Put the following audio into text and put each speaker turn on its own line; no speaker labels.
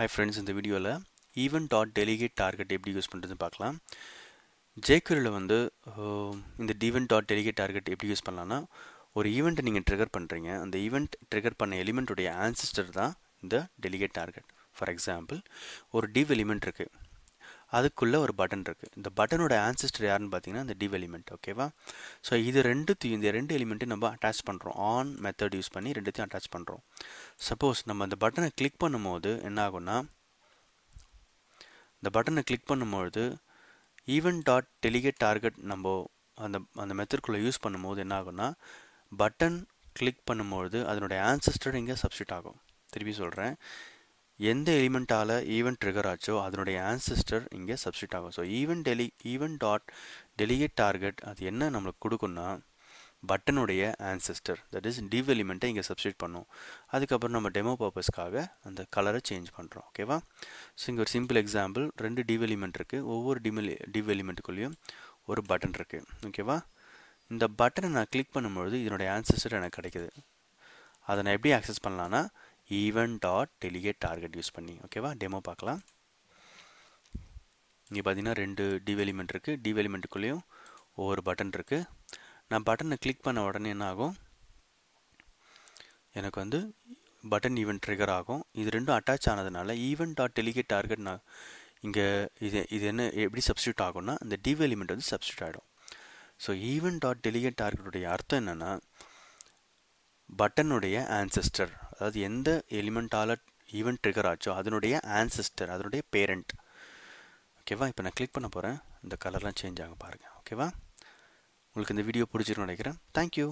high friends இந்த வீடியோவில் event dot delegate target எப்படி யூஸ் பண்ணுறதுன்னு பார்க்கலாம் ஜேக்யூரியில் வந்து இந்த ஈவெண்ட் டாட் டெலிகேட் டார்கெட் எப்படி யூஸ் பண்ணலான்னா ஒரு ஈவெண்ட்டை நீங்கள் ட்ரிகர் பண்ணுறீங்க அந்த ஈவெண்ட் ட்ரிகர் பண்ண எலிமெண்ட்டுடைய ஆன்சிஸ்டர் தான் இந்த டெலிகேட் டார்கெட் ஃபார் எக்ஸாம்பிள் ஒரு டிவ் எலிமெண்ட் இருக்குது அதுக்குள்ளே ஒரு பட்டன் இருக்குது இந்த பட்டனோட ஆன்சிஸ்டர் யாருன்னு பார்த்தீங்கன்னா இந்த டிவ் எலிமெண்ட் ஓகேவா ஸோ இது ரெண்டு இந்த ரெண்டு எலிமெண்ட்டையும் நம்ம அட்டாச் பண்ணுறோம் ஆன் மெத்தட் யூஸ் பண்ணி ரெண்டுத்தையும் அட்டாச் பண்ணுறோம் சப்போஸ் நம்ம அந்த பட்டனை கிளிக் பண்ணும்போது என்ன ஆகும்னா இந்த பட்டனை கிளிக் பண்ணும்பொழுது ஈவென்ட் டாட் டெலிகேட் டார்கெட் நம்ம அந்த அந்த மெத்தட்குள்ளே யூஸ் பண்ணும்போது என்ன ஆகும்னா பட்டன் கிளிக் பண்ணும்பொழுது அதனுடைய ஆன்சஸ்டர் இங்கே சப்ஸ்டியூட் ஆகும் திருப்பி சொல்கிறேன் எந்த எலிமெண்ட்டால் ஈவெண்ட் ட்ரிகர் ஆச்சோ அதனுடைய ஆன்சிஸ்டர் இங்கே சப்ஸ்டிட் ஆகும் ஸோ ஈவெண்ட் டெலி ஈவெண்ட் டாட் டெலிகேட் டார்கெட் அது என்ன நம்மளுக்கு கொடுக்குன்னா பட்டனுடைய ஆன்சிஸ்டர் தட் இஸ் டிவ் எலிமெண்ட்டை இங்கே சப்ஸ்டிட் பண்ணும் அதுக்கப்புறம் நம்ம டெமோ பர்பஸ்க்காக அந்த கலரை சேஞ்ச் பண்ணுறோம் ஓகேவா ஸோ இங்கே ஒரு சிம்பிள் எக்ஸாம்பிள் ரெண்டு டிவ் எலிமெண்ட் இருக்குது ஒவ்வொரு டிமெலி டிவ் எலிமெண்ட்டுக்குள்ளேயும் ஒரு பட்டன் இருக்குது ஓகேவா இந்த பட்டனை நான் கிளிக் பண்ணும்பொழுது இதனுடைய ஆன்சிஸ்டர் எனக்கு கிடைக்குது அதை நான் எப்படி ஆக்சஸ் பண்ணலான்னா event dot delegate target use பண்ணி ஓகேவா டெமோ பார்க்கலாம் இங்கே பார்த்தீங்கன்னா ரெண்டு டிவ் எலிமெண்ட் இருக்குது டிவ் எலிமெண்ட்டுக்குள்ளேயும் ஒவ்வொரு பட்டன் இருக்குது நான் பட்டனை கிளிக் பண்ண உடனே என்ன ஆகும் எனக்கு வந்து பட்டன் ஈவெண்ட் ட்ரிகர் ஆகும் இது ரெண்டும் அட்டாச் ஆனதுனால ஈவெண்ட் டாட் டெலிகேட் டார்கெட் நான் இங்கே இது இது என்ன எப்படி சப்ஸ்டியூட் ஆகும்னா இந்த டிவ் எலிமெண்ட் வந்து சப்ஸ்டியூட் ஆகிடும் ஸோ ஈவெண்ட் டாட் டெலிகேட் டார்கெட்டுடைய அர்த்தம் என்னென்னா பட்டனுடைய ஆன்செஸ்டர் அதாவது எந்த எலிமெண்ட்டால் ஈவெண்ட் ட்ரிகர் ஆச்சோ அதனுடைய ஆன்சிஸ்டர் அதனுடைய பேரண்ட் ஓகேவா இப்போ நான் கிளிக் பண்ண போகிறேன் இந்த கலர்லாம் சேஞ்ச் ஆகும் பாருங்கள் ஓகேவா உங்களுக்கு இந்த வீடியோ பிடிச்சிருன்னு நினைக்கிறேன் தேங்க்யூ